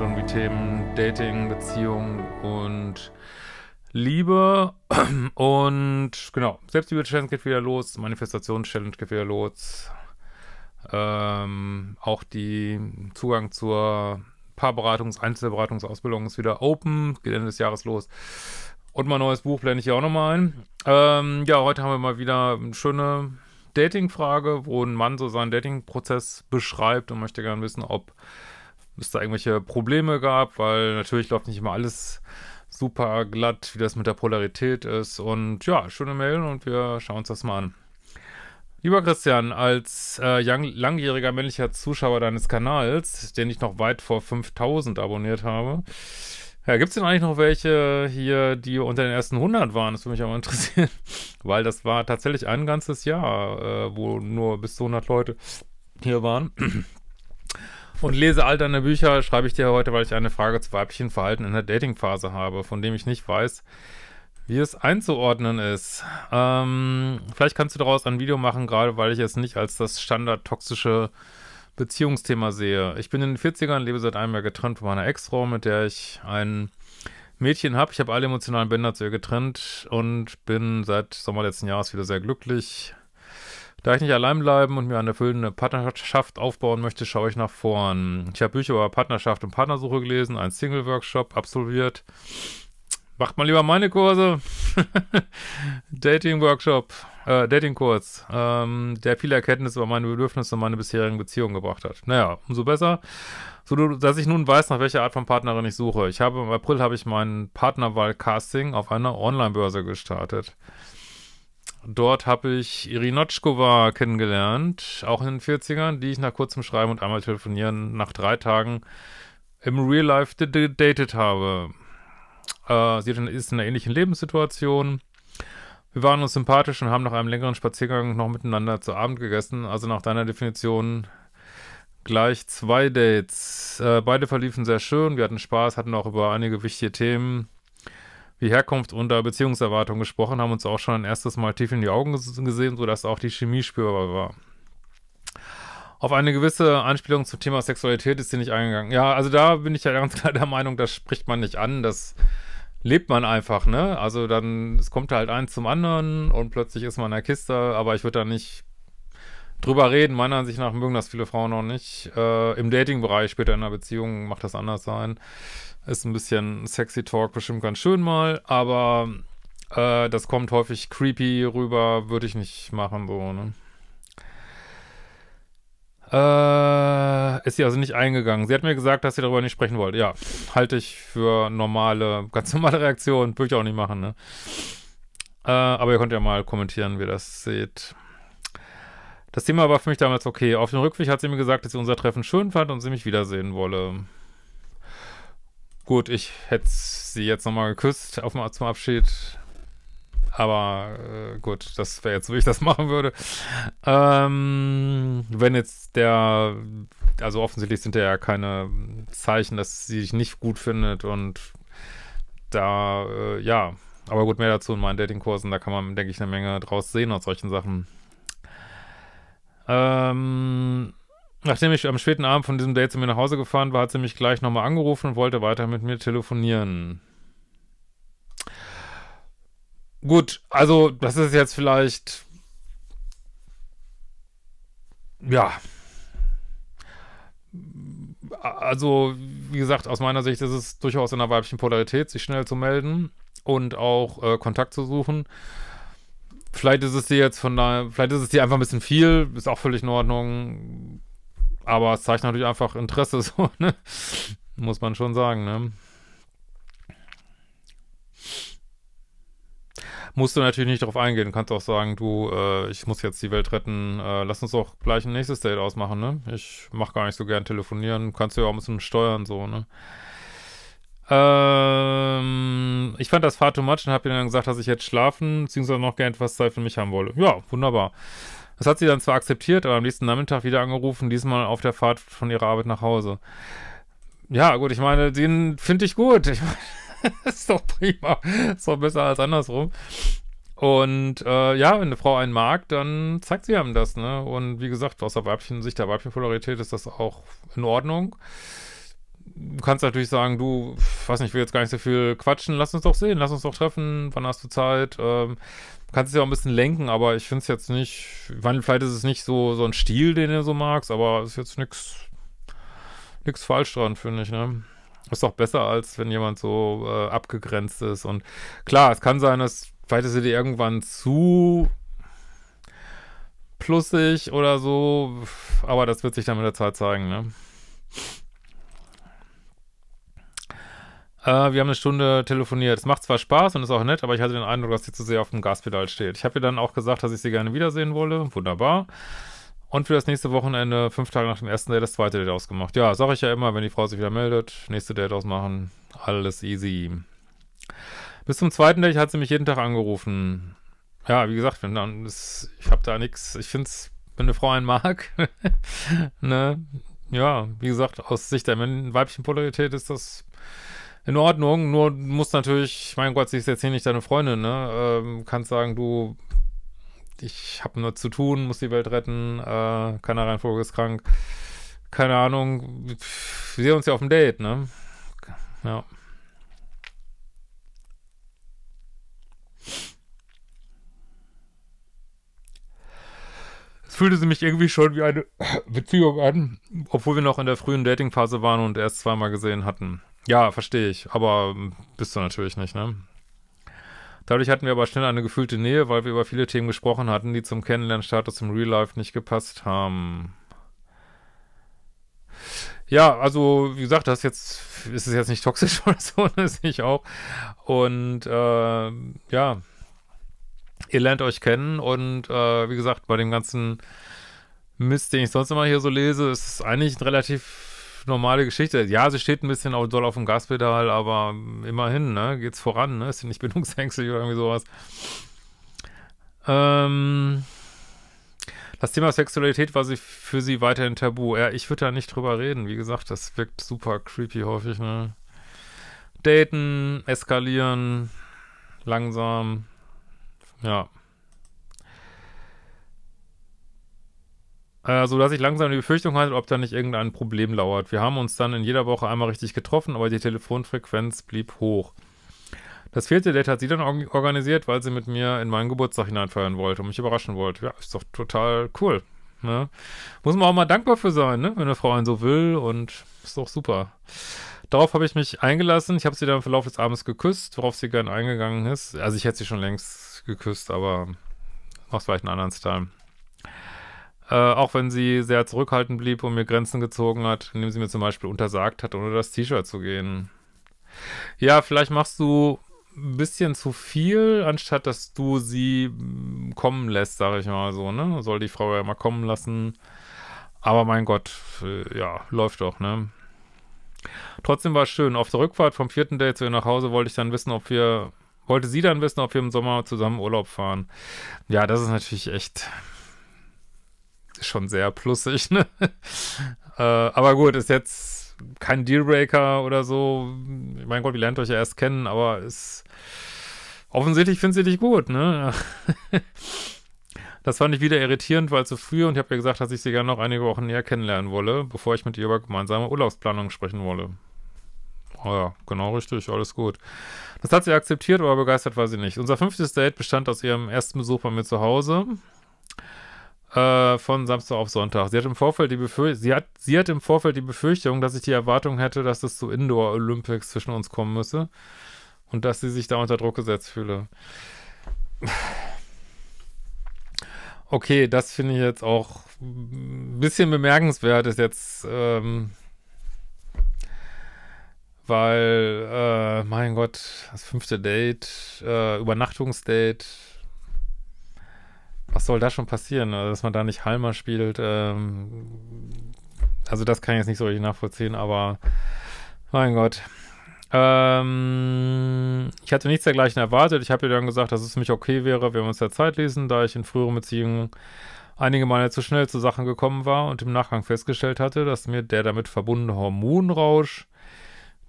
rund um Themen Dating, Beziehung und Liebe. Und genau, Selbstliebe-Challenge geht wieder los, Manifestations-Challenge geht wieder los. Ähm, auch die Zugang zur Paarberatungs-, Einzelberatungsausbildung ist wieder open, geht Ende des Jahres los. Und mein neues Buch blende ich hier auch nochmal ein. Ähm, ja, heute haben wir mal wieder eine schöne Dating-Frage, wo ein Mann so seinen Dating-Prozess beschreibt und möchte gerne wissen, ob es da irgendwelche Probleme gab, weil natürlich läuft nicht immer alles super glatt, wie das mit der Polarität ist. Und ja, schöne Mail und wir schauen uns das mal an. Lieber Christian, als äh, langjähriger männlicher Zuschauer deines Kanals, den ich noch weit vor 5000 abonniert habe, ja, gibt es denn eigentlich noch welche hier, die unter den ersten 100 waren? Das würde mich aber interessieren, weil das war tatsächlich ein ganzes Jahr, äh, wo nur bis zu 100 Leute hier waren. Und lese all deine Bücher, schreibe ich dir heute, weil ich eine Frage zu weiblichen Verhalten in der Datingphase habe, von dem ich nicht weiß, wie es einzuordnen ist. Ähm, vielleicht kannst du daraus ein Video machen, gerade weil ich es nicht als das standardtoxische Beziehungsthema sehe. Ich bin in den 40ern, lebe seit einem Jahr getrennt von meiner Ex-Frau, mit der ich ein Mädchen habe. Ich habe alle emotionalen Bänder zu ihr getrennt und bin seit Sommer letzten Jahres wieder sehr glücklich da ich nicht allein bleiben und mir eine erfüllende Partnerschaft aufbauen möchte, schaue ich nach vorn. Ich habe Bücher über Partnerschaft und Partnersuche gelesen, einen Single-Workshop absolviert. Macht mal lieber meine Kurse. Dating-Workshop, äh, Dating-Kurs, ähm, der viele Erkenntnisse über meine Bedürfnisse und meine bisherigen Beziehungen gebracht hat. Naja, umso besser, so dass ich nun weiß, nach welcher Art von Partnerin ich suche. Ich habe im April habe ich mein Partnerwahl-Casting auf einer Online-Börse gestartet. Dort habe ich Irinotschkova kennengelernt, auch in den 40ern, die ich nach kurzem Schreiben und einmal telefonieren nach drei Tagen im Real Life gedatet habe. Äh, sie ist in einer ähnlichen Lebenssituation. Wir waren uns sympathisch und haben nach einem längeren Spaziergang noch miteinander zu Abend gegessen. Also nach deiner Definition gleich zwei Dates. Äh, beide verliefen sehr schön, wir hatten Spaß, hatten auch über einige wichtige Themen wie Herkunft und Beziehungserwartung gesprochen, haben uns auch schon ein erstes Mal tief in die Augen gesehen, sodass auch die Chemie spürbar war. Auf eine gewisse Anspielung zum Thema Sexualität ist sie nicht eingegangen. Ja, also da bin ich ja ganz klar der Meinung, das spricht man nicht an, das lebt man einfach, ne? Also dann, es kommt halt eins zum anderen und plötzlich ist man in der Kiste, aber ich würde da nicht drüber reden. Meiner Ansicht nach mögen das viele Frauen noch nicht. Äh, Im Dating-Bereich, später in einer Beziehung, macht das anders sein. Ist ein bisschen sexy Talk, bestimmt ganz schön mal, aber äh, das kommt häufig creepy rüber, würde ich nicht machen, so, ne? Äh, ist sie also nicht eingegangen. Sie hat mir gesagt, dass sie darüber nicht sprechen wollte. Ja, halte ich für normale, ganz normale Reaktion. Würde ich auch nicht machen, ne? Äh, aber ihr könnt ja mal kommentieren, wie ihr das seht. Das Thema war für mich damals okay. Auf dem Rückweg hat sie mir gesagt, dass sie unser Treffen schön fand und sie mich wiedersehen wolle. Gut, ich hätte sie jetzt nochmal geküsst auf, zum Abschied. Aber äh, gut, das wäre jetzt, wie ich das machen würde. Ähm, wenn jetzt der, also offensichtlich sind ja keine Zeichen, dass sie dich nicht gut findet und da, äh, ja. Aber gut, mehr dazu in meinen Datingkursen, da kann man, denke ich, eine Menge draus sehen aus solchen Sachen. Ähm, nachdem ich am späten Abend von diesem Date zu mir nach Hause gefahren war, hat sie mich gleich nochmal angerufen und wollte weiter mit mir telefonieren. Gut, also das ist jetzt vielleicht... Ja. Also, wie gesagt, aus meiner Sicht ist es durchaus in der weiblichen Polarität, sich schnell zu melden und auch äh, Kontakt zu suchen. Vielleicht ist es dir jetzt von daher, vielleicht ist es dir einfach ein bisschen viel, ist auch völlig in Ordnung. Aber es zeigt natürlich einfach Interesse, so, ne? Muss man schon sagen, ne? Musst du natürlich nicht darauf eingehen. Du kannst auch sagen, du, äh, ich muss jetzt die Welt retten. Äh, lass uns doch gleich ein nächstes Date ausmachen, ne? Ich mach gar nicht so gern telefonieren. Kannst du ja auch ein bisschen steuern, so, ne? Ähm, ich fand das Far Too Much und habe ihr dann gesagt, dass ich jetzt schlafen bzw. noch gerne etwas Zeit für mich haben wolle. Ja, wunderbar. Das hat sie dann zwar akzeptiert, aber am nächsten Nachmittag wieder angerufen, diesmal auf der Fahrt von ihrer Arbeit nach Hause. Ja, gut, ich meine, den finde ich gut. Ich meine, ist doch prima. Ist doch besser als andersrum. Und äh, ja, wenn eine Frau einen mag, dann zeigt sie einem das, ne? Und wie gesagt, aus der Weibchen, Sicht der Weibchenpolarität ist das auch in Ordnung. Du kannst natürlich sagen, du, weiß nicht, ich will jetzt gar nicht so viel quatschen. Lass uns doch sehen, lass uns doch treffen. Wann hast du Zeit? Ähm, kannst es ja auch ein bisschen lenken, aber ich finde es jetzt nicht. Meine, vielleicht ist es nicht so, so ein Stil, den du so magst, aber es ist jetzt nichts nix falsch dran, finde ich, ne? Ist doch besser, als wenn jemand so äh, abgegrenzt ist. Und klar, es kann sein, dass vielleicht ist sie dir irgendwann zu plussig oder so, aber das wird sich dann mit der Zeit zeigen, ne? Äh, wir haben eine Stunde telefoniert. Es macht zwar Spaß und ist auch nett, aber ich hatte den Eindruck, dass sie zu sehr auf dem Gaspedal steht. Ich habe ihr dann auch gesagt, dass ich sie gerne wiedersehen wolle. Wunderbar. Und für das nächste Wochenende, fünf Tage nach dem ersten Date, das zweite Date ausgemacht. Ja, sage ich ja immer, wenn die Frau sich wieder meldet, nächste Date ausmachen, alles easy. Bis zum zweiten Date hat sie mich jeden Tag angerufen. Ja, wie gesagt, wenn dann ist, ich habe da nichts. Ich finde es, wenn eine Frau einen mag, ne, ja, wie gesagt, aus Sicht der Weibchen Polarität ist das in Ordnung, nur musst natürlich, mein Gott, sie ist jetzt hier nicht deine Freundin, ne? Ähm, kannst sagen, du, ich habe nur zu tun, muss die Welt retten, äh, Reihenfolge ist krank, keine Ahnung, wir sehen uns ja auf dem Date, ne? Ja. Es fühlte sie mich irgendwie schon wie eine Beziehung an, obwohl wir noch in der frühen Datingphase waren und erst zweimal gesehen hatten. Ja, verstehe ich, aber hm, bist du natürlich nicht, ne? Dadurch hatten wir aber schnell eine gefühlte Nähe, weil wir über viele Themen gesprochen hatten, die zum Kennenlernstatus im Real Life nicht gepasst haben. Ja, also wie gesagt, das jetzt ist es jetzt nicht toxisch oder so, das sehe ich auch. Und äh, ja, ihr lernt euch kennen und äh, wie gesagt, bei dem ganzen Mist, den ich sonst immer hier so lese, ist es eigentlich relativ normale Geschichte. Ja, sie steht ein bisschen auch doll auf dem Gaspedal, aber immerhin, ne? Geht's voran, ne? Ist sie nicht bindungsängstlich oder irgendwie sowas. Ähm, das Thema Sexualität war sie für sie weiterhin tabu. Ja, ich würde da nicht drüber reden. Wie gesagt, das wirkt super creepy häufig, ne? Daten, eskalieren, langsam. Ja. äh, dass ich langsam die Befürchtung hatte, ob da nicht irgendein Problem lauert. Wir haben uns dann in jeder Woche einmal richtig getroffen, aber die Telefonfrequenz blieb hoch. Das vierte Date hat sie dann organisiert, weil sie mit mir in meinen Geburtstag hineinfeiern wollte und mich überraschen wollte. Ja, ist doch total cool. Ne? Muss man auch mal dankbar für sein, ne? wenn eine Frau einen so will und ist doch super. Darauf habe ich mich eingelassen. Ich habe sie dann im Verlauf des Abends geküsst, worauf sie gern eingegangen ist. Also ich hätte sie schon längst geküsst, aber mach's vielleicht einen anderen Style. Äh, auch wenn sie sehr zurückhaltend blieb und mir Grenzen gezogen hat, indem sie mir zum Beispiel untersagt hat, ohne das T-Shirt zu gehen. Ja, vielleicht machst du ein bisschen zu viel, anstatt dass du sie mm, kommen lässt, sage ich mal so, ne? Soll die Frau ja mal kommen lassen. Aber mein Gott, äh, ja, läuft doch, ne? Trotzdem war es schön. Auf der Rückfahrt vom vierten Date zu ihr nach Hause wollte ich dann wissen, ob wir, wollte sie dann wissen, ob wir im Sommer zusammen Urlaub fahren. Ja, das ist natürlich echt schon sehr plussig, ne? äh, aber gut, ist jetzt kein Dealbreaker oder so. Ich Mein Gott, ihr lernt euch ja erst kennen, aber ist. Offensichtlich findet sie dich gut, ne? Das fand ich wieder irritierend, weil zu früh und ich habe ihr gesagt, dass ich sie gerne noch einige Wochen näher kennenlernen wolle, bevor ich mit ihr über gemeinsame Urlaubsplanung sprechen wolle. Oh ja, genau richtig, alles gut. Das hat sie akzeptiert, aber begeistert war sie nicht. Unser fünftes Date bestand aus ihrem ersten Besuch bei mir zu Hause äh, von Samstag auf Sonntag. Sie hat, im Vorfeld die Befür sie, hat, sie hat im Vorfeld die Befürchtung, dass ich die Erwartung hätte, dass es zu Indoor-Olympics zwischen uns kommen müsse und dass sie sich da unter Druck gesetzt fühle. Okay, das finde ich jetzt auch ein bisschen bemerkenswert, ist jetzt, ähm, weil, äh, mein Gott, das fünfte Date, äh, Übernachtungsdate, was soll da schon passieren? Also, dass man da nicht Halmer spielt, ähm, also das kann ich jetzt nicht so richtig nachvollziehen, aber mein Gott. Ähm, ich hatte nichts dergleichen erwartet. Ich habe ihr dann gesagt, dass es für mich okay wäre, wenn wir uns der Zeit lesen, da ich in früheren Beziehungen einige Male zu schnell zu Sachen gekommen war und im Nachgang festgestellt hatte, dass mir der damit verbundene Hormonrausch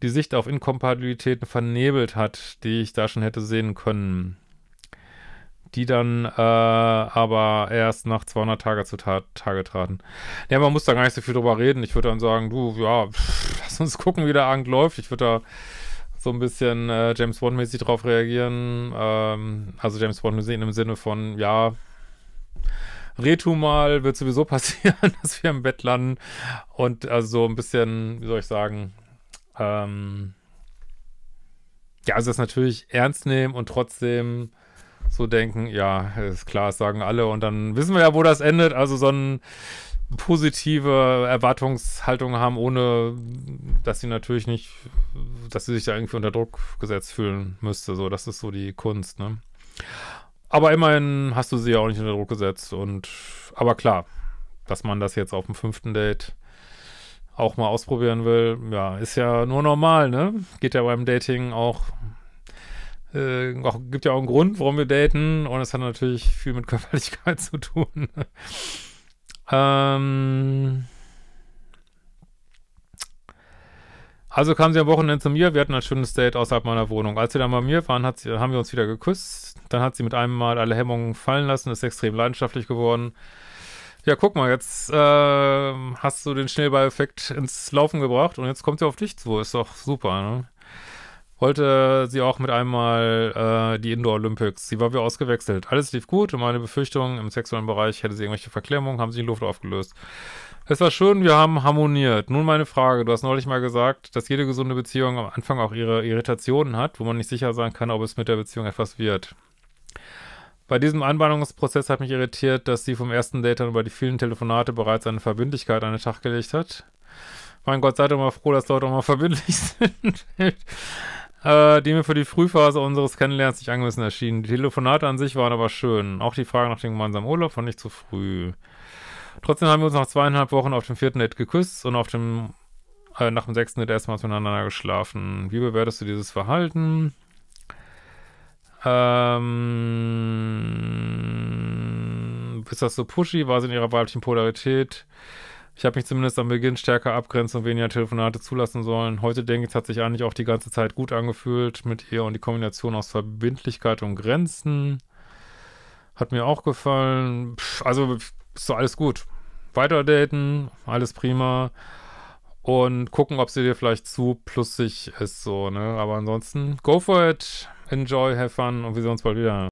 die Sicht auf Inkompatibilitäten vernebelt hat, die ich da schon hätte sehen können die dann äh, aber erst nach 200 Tage zu Ta Tage traten. Ja, man muss da gar nicht so viel drüber reden. Ich würde dann sagen, du, ja, pff, lass uns gucken, wie der Abend läuft. Ich würde da so ein bisschen äh, James Bond-mäßig drauf reagieren. Ähm, also James Bond mäßig im Sinne von, ja, Retu mal, wird sowieso passieren, dass wir im Bett landen. Und also so ein bisschen, wie soll ich sagen, ähm, ja, also das natürlich ernst nehmen und trotzdem so denken, ja, ist klar, das sagen alle und dann wissen wir ja, wo das endet. Also so eine positive Erwartungshaltung haben, ohne dass sie natürlich nicht, dass sie sich da irgendwie unter Druck gesetzt fühlen müsste. So, das ist so die Kunst, ne? Aber immerhin hast du sie ja auch nicht unter Druck gesetzt und, aber klar, dass man das jetzt auf dem fünften Date auch mal ausprobieren will, ja, ist ja nur normal, ne? Geht ja beim Dating auch äh, auch, gibt ja auch einen Grund, warum wir daten. Und es hat natürlich viel mit Körperlichkeit zu tun. ähm. Also kam sie am Wochenende zu mir, wir hatten ein schönes Date außerhalb meiner Wohnung. Als sie dann bei mir waren, sie, haben wir uns wieder geküsst. Dann hat sie mit einem Mal alle Hemmungen fallen lassen, ist extrem leidenschaftlich geworden. Ja, guck mal, jetzt äh, hast du den Schnellball-Effekt ins Laufen gebracht und jetzt kommt sie auf dich zu. Ist doch super, ne? wollte sie auch mit einmal äh, die Indoor Olympics. Sie war wie ausgewechselt. Alles lief gut und meine Befürchtungen im sexuellen Bereich hätte sie irgendwelche Verklemmungen, haben sich in Luft aufgelöst. Es war schön, wir haben harmoniert. Nun meine Frage, du hast neulich mal gesagt, dass jede gesunde Beziehung am Anfang auch ihre Irritationen hat, wo man nicht sicher sein kann, ob es mit der Beziehung etwas wird. Bei diesem Anbahnungsprozess hat mich irritiert, dass sie vom ersten Date dann über die vielen Telefonate bereits eine Verbindlichkeit an den Tag gelegt hat. Mein Gott, seid doch mal froh, dass Leute auch mal verbindlich sind äh, die mir für die Frühphase unseres Kennenlernens nicht angemessen erschienen. Die Telefonate an sich waren aber schön. Auch die Frage nach dem gemeinsamen Urlaub fand ich zu früh. Trotzdem haben wir uns nach zweieinhalb Wochen auf dem vierten Date geküsst und auf dem, äh, nach dem sechsten Date erstmals miteinander geschlafen. Wie bewertest du dieses Verhalten? Ähm, ist das so pushy? War sie in ihrer weiblichen Polarität? Ich habe mich zumindest am Beginn stärker abgrenzen und weniger Telefonate zulassen sollen. Heute denke ich, es hat sich eigentlich auch die ganze Zeit gut angefühlt mit ihr und die Kombination aus Verbindlichkeit und Grenzen. Hat mir auch gefallen. also ist so alles gut. Weiter daten, alles prima. Und gucken, ob sie dir vielleicht zu plussig ist, so, ne? Aber ansonsten, go for it, enjoy, have fun und wir sehen uns bald wieder.